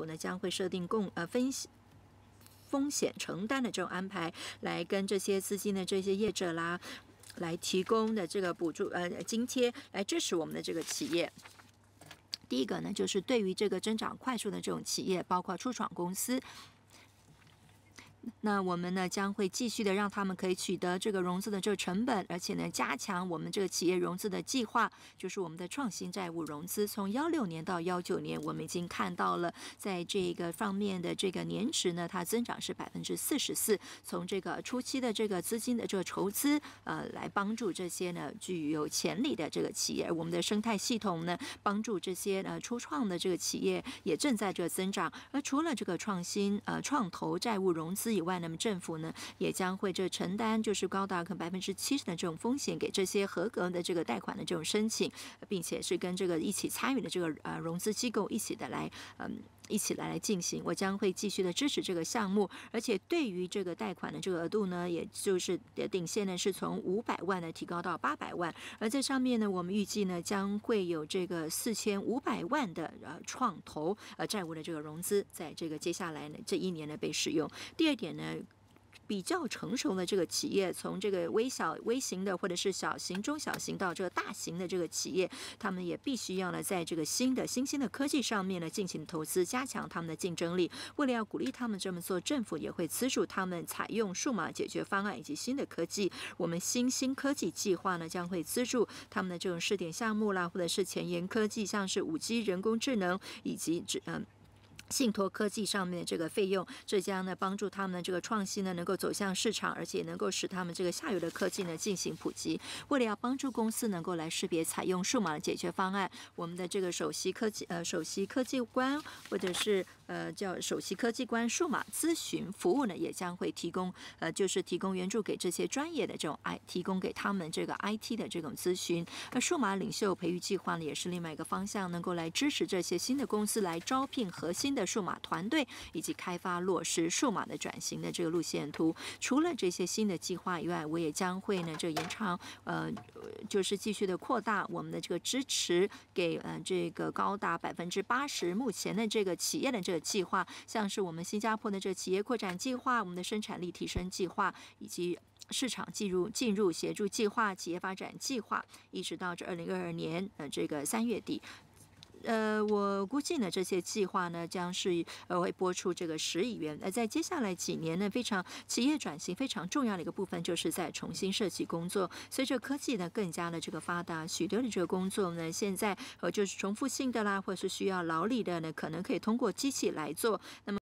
我呢将会设定共呃分析。风险承担的这种安排，来跟这些资金的这些业者啦，来提供的这个补助呃津贴来支持我们的这个企业。第一个呢就是对于这个增长快速的这种企业，包括初创公司。那我们呢将会继续的让他们可以取得这个融资的这个成本，而且呢加强我们这个企业融资的计划，就是我们的创新债务融资。从幺六年到幺九年，我们已经看到了在这个方面的这个年值呢，它增长是百分之四十四。从这个初期的这个资金的这个筹资，呃，来帮助这些呢具有潜力的这个企业，我们的生态系统呢帮助这些呃初创的这个企业也正在这增长。而除了这个创新呃创投债务融资。以外，那么政府呢也将会这承担，就是高达可百分之七十的这种风险给这些合格的这个贷款的这种申请，并且是跟这个一起参与的这个呃融资机构一起的来嗯。一起来来进行，我将会继续的支持这个项目，而且对于这个贷款的这个额度呢，也就是的顶线呢，是从五百万呢提高到八百万，而在上面呢，我们预计呢将会有这个四千五百万的呃创投呃债务的这个融资，在这个接下来呢这一年呢被使用。第二点呢。比较成熟的这个企业，从这个微小、微型的，或者是小型、中小型到这个大型的这个企业，他们也必须要呢，在这个新的新兴的科技上面呢，进行投资，加强他们的竞争力。为了要鼓励他们这么做，政府也会资助他们采用数码解决方案以及新的科技。我们新兴科技计划呢，将会资助他们的这种试点项目啦，或者是前沿科技，像是五 G、人工智能以及嗯。信托科技上面的这个费用，这将呢帮助他们的这个创新呢能够走向市场，而且能够使他们这个下游的科技呢进行普及。为了要帮助公司能够来识别采用数码解决方案，我们的这个首席科技呃首席科技官或者是呃叫首席科技官数码咨询服务呢也将会提供呃就是提供援助给这些专业的这种 I 提供给他们这个 IT 的这种咨询。而数码领袖培育计划呢也是另外一个方向，能够来支持这些新的公司来招聘核心的。的数码团队以及开发落实数码的转型的这个路线图，除了这些新的计划以外，我也将会呢，这延长呃，就是继续的扩大我们的这个支持给嗯这个高达百分之八十目前的这个企业的这个计划，像是我们新加坡的这企业扩展计划、我们的生产力提升计划以及市场进入进入协助计划、企业发展计划，一直到这二零二二年呃这个三月底。呃，我估计呢，这些计划呢，将是呃会拨出这个十亿元。呃，在接下来几年呢，非常企业转型非常重要的一个部分，就是在重新设计工作。随着科技呢更加的这个发达，许多的这个工作呢，现在呃就是重复性的啦，或者是需要劳力的呢，可能可以通过机器来做。那么